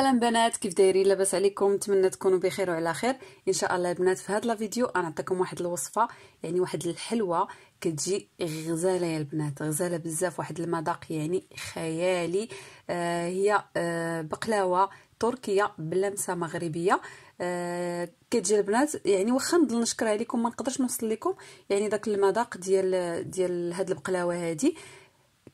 اهلا بنات كيف دايرين لاباس عليكم نتمنى تكونوا بخير وعلى خير ان شاء الله البنات في هذا الفيديو غنعطيكم واحد الوصفه يعني واحد الحلوه كتجي غزاله يا البنات غزاله بزاف واحد المذاق يعني خيالي آه هي آه بقلاوه تركيه بلمسه مغربيه آه كتجي البنات يعني واخا نضل نشكر عليكم ما نقدرش نوصل لكم يعني داك المذاق ديال ديال هاد البقلاوه هادي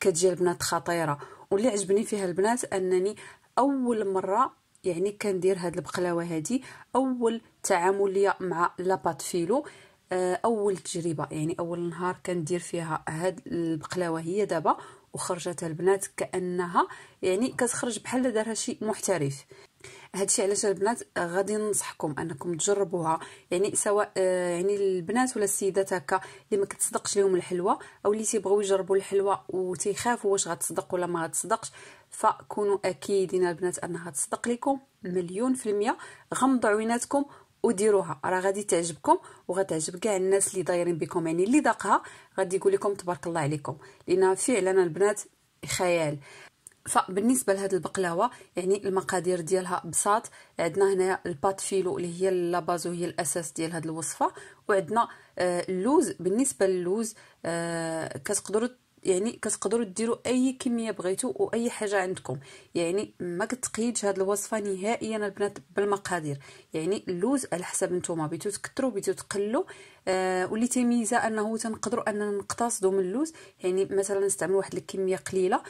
كتجي البنات خطيره واللي عجبني فيها البنات انني اول مره يعني كندير هاد البقلاوه هادي اول تعامل ليا مع لاباط فيلو آه، اول تجربه يعني اول نهار كندير فيها هاد البقلاوه هي دابا وخرجت البنات كانها يعني كتخرج بحال دارها شي محترف هادشي علاش البنات غادي ننصحكم انكم تجربوها يعني سواء آه، يعني البنات ولا السيدات هكا اللي ما كتصدقش لهم الحلوى او اللي تيبغيو يجربوا الحلوى وتيخافوا واش غتصدق ولا ما غتصدقش فكونوا اكيدين البنات انها تصدق لكم مليون في المية غمضوا عيناتكم وديروها راه غادي تعجبكم وغتعجب كاع الناس اللي دايرين بكم يعني اللي ذاقها غادي يقول لكم تبارك الله عليكم لان فعلا البنات خيال فبالنسبه لهاد البقلاوه يعني المقادير ديالها بساط عندنا هنايا البات فيلو اللي هي لا وهي الاساس ديال هاد الوصفه وعندنا آه، اللوز بالنسبه للوز آه، كتقدروا يعني كتقدروا ديروا اي كميه بغيتو واي حاجه عندكم يعني ما كتقيدش هاد الوصفه نهائيا البنات بالمقادير يعني اللوز على حسب نتوما بيتو تكثروا بيتو تقلوا آه واللي تميزه انه تنقدروا اننا نقتصدوا من اللوز يعني مثلا نستعملوا واحد الكميه قليله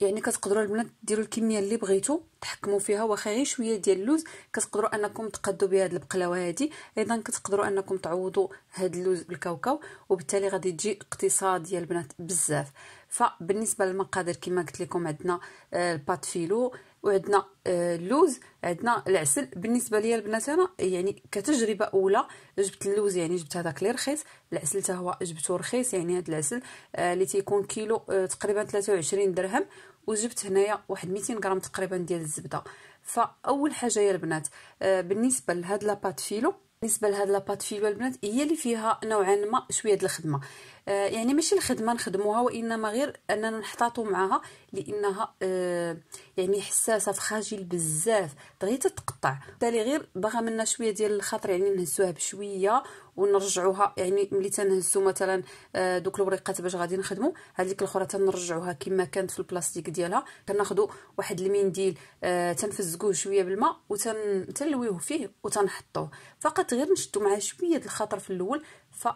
يعني كتقدروا البنات ديروا الكميه اللي بغيتوا تحكموا فيها واخا غير شويه ديال اللوز كتقدروا انكم تقدوا بهاد البقلاوه هادي ايضا كتقدروا انكم تعوضوا هاد اللوز بالكاوكاو وبالتالي غادي تجي اقتصاديه البنات بزاف فبالنسبه للمقادير كما قلت لكم عندنا آه، البات فيلو وعندنا آه، اللوز عندنا العسل بالنسبه ليا البنات انا يعني كتجربه اولى جبت اللوز يعني جبت هذاك اللي رخيص العسل حتى هو جبته رخيص يعني هذا العسل آه، اللي تيكون كيلو آه، تقريبا 23 درهم وجبت هنايا واحد 200 غرام تقريبا ديال الزبده فاول حاجه يا البنات بالنسبه لهاد لاباط فيلو بالنسبه لهاد لاباط فيلو البنات هي اللي فيها نوعا ما شويه د الخدمه آه يعني ماشي الخدمه نخدموها وانما غير اننا نحتاطو معها لانها آه يعني حساسه فخاجل بزاف دغيا تتقطع بالتالي غير باغا منا شويه ديال الخاطر يعني نهزوها بشويه ونرجعوها يعني ملي تنهزو مثلا آه، دوك الوريقات باش غادي نخدمو هذيك الاخرى تنرجعوها كما كانت في البلاستيك ديالها كناخدو واحد المنديل آه، تنفزقوه شويه بالماء وتنلويوه فيه وتنحطوه فقط غير نشدو معاه شويه الخاطر في الاول ف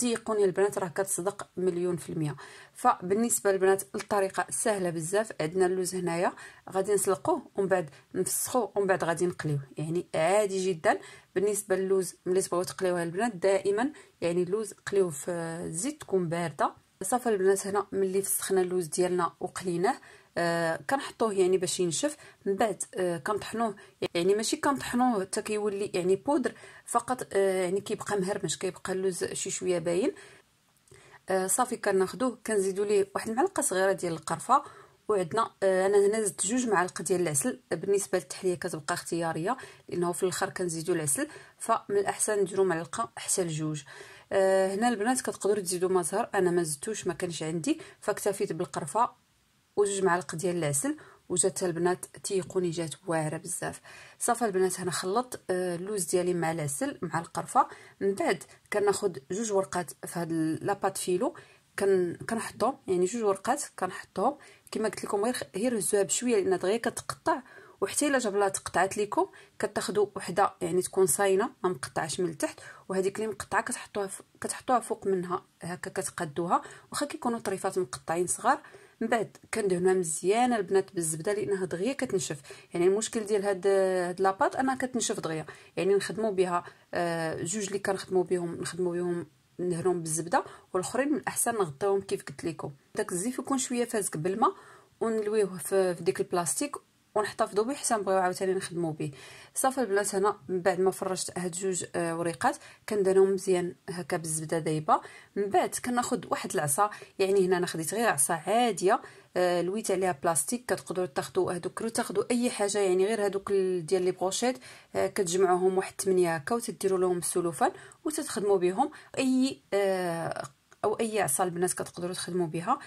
تيقوني البنات راه كتصدق مليون في المية فبالنسبة للبنات الطريقة سهلة بزاف عندنا اللوز هنايا غادي نسلقوه ومن بعد نفسخوه ومن بعد غادي نقليوه يعني عادي جدا بالنسبة للوز ملي تبغيو تقليوه البنات دائما يعني اللوز قليوه في الزيت تكون باردة صافي البنات هنا ملي فسخنا اللوز ديالنا وقليناه آه كنحطوه يعني باش ينشف من بعد آه كنطحنوه يعني ماشي كنطحنوه حتى كيولي يعني بودر فقط آه يعني كيبقى مهرمش كيبقى اللوز شي شويه باين آه صافي كناخذوه كنزيدو ليه واحد المعلقه صغيره ديال القرفه وعندنا آه انا هنا زدت جوج معالق ديال العسل بالنسبه للتحليه كتبقى اختياريه لانه في الاخر كنزيدو العسل فمن الاحسن نديرو معلقه حتى لجوج آه، هنا البنات كتقدروا تزيدوا مزهر انا ما زدتوش ما كانش عندي فاكتفيت بالقرفه وجوج معالق ديال العسل وجات البنات تيقوني جات واعره بزاف صافي البنات انا خلطت آه، اللوز ديالي مع العسل مع القرفه من بعد كناخذ جوج ورقات في هاد لاباط فيلو كن كنحطهم يعني جوج ورقات كنحطهم كما قلت لكم غير غير هزوها بشويه لان دغيا كتقطع وحتى الا جبلات تقطعات لكم كتاخذوا وحده يعني تكون صاينه ما مقطعاش من التحت وهذيك اللي مقطعه كتحطوها ف... كتحطوها فوق منها هكا كتقادوها واخا كيكونوا طريفات مقطعين صغار من بعد كندهنوها مزيانه البنات بالزبده لانها دغيا كتنشف يعني المشكل ديال هاد هاد لاباط انها كتنشف دغيا يعني نخدموا بها آه، جوج اللي كنخدموا بهم نخدموا بهم ندهنهم بالزبده والاخرين من الاحسن نغطيوهم كيف قلت لكم داك الزيف يكون شويه فازك بالماء ونلويه في ديك البلاستيك ونحتفظوا به حتى نبغيو عاوتاني نخدموا به صافي البنات هنا من بعد ما فرشت هاد جوج آه، وريقات كندهنهم مزيان هكا بالزبده دايبه من بعد كناخذ واحد العصا يعني هنا انا خديت غير عصا عاديه آه، لويت عليها بلاستيك كتقدروا تاخذوا هذوك تاخذوا اي حاجه يعني غير هذوك ديال لي بروشيت آه، كتجمعوهم واحد 8 هكا وتديروا لهم السلوفان وتتخدموا بهم اي او اي عصا البنات كتقدروا تخدموا بها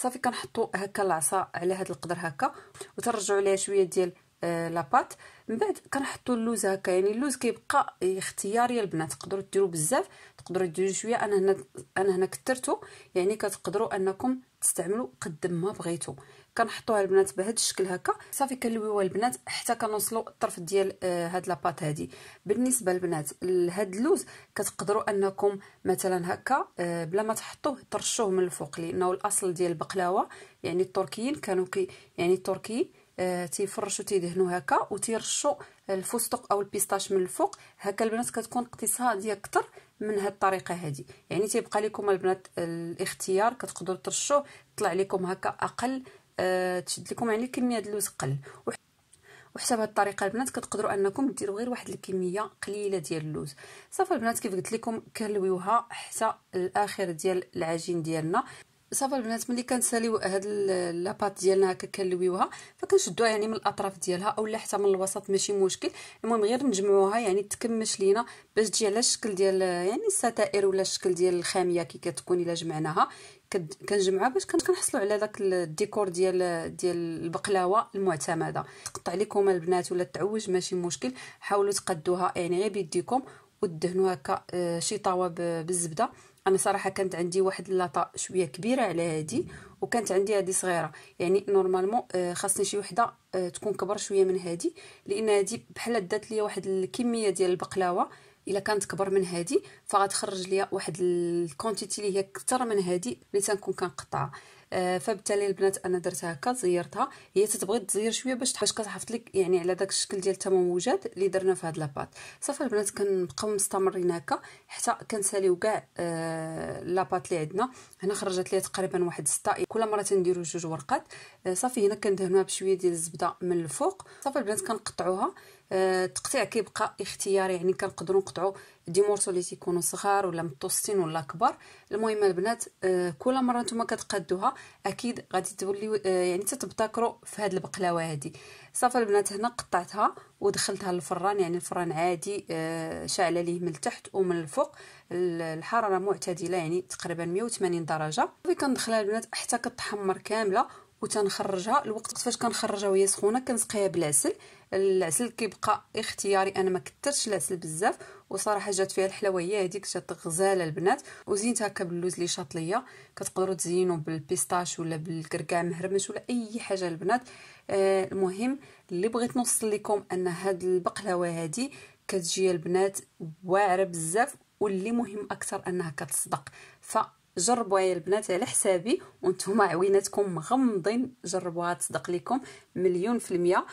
صافي كنحطوا هكا العصا على هذا القدر هكا وترجعوا عليها شويه ديال آه لاباط من بعد كنحطوا اللوز هكا يعني اللوز كيبقى اختياري البنات تقدروا ديروا بزاف تقدروا ديروا شويه انا هنا انا هنا كثرته يعني كتقدروا انكم تستعملوا قد ما بغيتوا كنحطوها البنات بهذا الشكل هكا صافي كنلويوها البنات حتى كنوصلوا الطرف ديال آه، هاد لاباط هادي بالنسبه البنات لهاد اللوز كتقدروا انكم مثلا هكا آه، بلا ما تحطوه ترشوه من الفوق لانه الاصل ديال البقلاوه يعني التركيين كانوا كي يعني التركي آه، تيفرشوا تيدهنوا هكا وتيرشوا الفستق او البيستاش من الفوق هكا البنات كتكون اقتصاديه اكثر من هاد الطريقه هادي يعني تيبقى لكم البنات الاختيار كتقدروا ترشوه طلع لكم هكا اقل أه تشد لكم يعني كمية ديال اللوز قل وحتى بهذه الطريقه البنات كتقدروا انكم ديروا غير واحد الكميه قليله ديال اللوز صافي البنات كيف قلت لكم كنلويوها حتى الاخر ديال العجين ديالنا صافي البنات ملي كنساليو هاد لاباط ديالنا هكا كنلويوها فكنشدوها يعني من الاطراف ديالها اولا حتى من الوسط ماشي مشكل المهم غير نجمعوها يعني تكمش لينا باش تجي على الشكل ديال يعني الستائر ولا الشكل ديال الخاميه كي كتكون الا جمعناها كنجمعها باش كنحصلوا على داك الديكور ديال ديال البقلاوه المعتمده تقطع لكم البنات ولا تعوج ماشي مشكل حاولوا تقدوها يعني غير بيديكم ودهنوها هكا آه، شي طاوه بالزبده انا صراحه كانت عندي واحد اللاطه شويه كبيره على هادي وكانت عندي هادي صغيره يعني نورمالمون آه، خاصني شي وحده آه، تكون كبر شويه من هادي لان هادي بحال دات ليا واحد الكميه ديال البقلاوه الا كانت كبر من هذه فغتخرج ليا واحد الكونتيتي اللي هي اكثر من هذه اللي تنكون كنقطعها آه، فبالتالي البنات انا درتها هكا زيرتها هي تتبغي تزير شويه باش باش كتحفظ لك يعني على داك الشكل ديال التموجات اللي درنا في هاد لاباط صافي البنات كنبقاو مستمرين هكا حتى كنساليو كاع آه، لاباط اللي عندنا هنا خرجت لي تقريبا واحد 6 كل مره تنديرو جوج ورقات آه، صافي هنا كندهنوها بشويه ديال الزبده من الفوق صافي البنات كنقطعوها التقطيع آه، كيبقى اختياري يعني كنقدروا نقطعوا دي مورسو اللي تيكونوا صغار ولا متوسطين ولا كبار المهم البنات آه، كل مره نتوما كتقادوها اكيد غادي توليو آه، يعني تتبتكروا في هاد البقلاوه هادي صافي البنات هنا قطعتها ودخلتها للفران يعني الفران عادي شاعله ليه من التحت ومن الفوق الحراره معتدله يعني تقريبا 180 درجه ملي كندخلها البنات حتى كتحمر كامله وتنخرجها الوقت فاش كنخرجها وهي سخونه كنسقيها بالعسل العسل كيبقى اختياري انا ما كثرتش العسل بزاف وصراحه جات فيها الحلاوه هي هذيك جات غزاله البنات وزينتها هكا باللوز لي شاطليه كتقدروا تزينوا بالبيستاش ولا بالكركاع مهرمش ولا اي حاجه البنات آه المهم اللي بغيت نوصل لكم ان هاد البقلاوه هادي كتجي البنات واعره بزاف واللي مهم اكثر انها كتصدق ف جربوها يا البنات على حسابي وانتم عويناتكم مغمضين جربوها تصدق لكم مليون في المية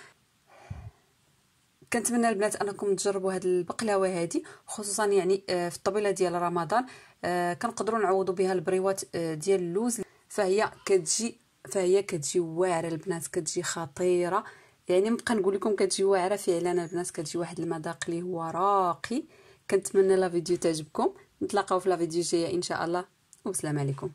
كنتمنى البنات انكم تجربوا هاد البقلاوه هادي خصوصا يعني آه، في الطبيله ديال رمضان آه، كنقدروا نعوضوا بها البريوات آه، ديال اللوز فهي كتجي فهي كتجي واعره البنات كتجي خطيره يعني نبقى نقول لكم كتجي واعره فعلا البنات كتجي واحد المذاق اللي هو راقي كنتمنى لا فيديو تعجبكم نتلاقاو في لا فيديو جايه ان شاء الله والسلام عليكم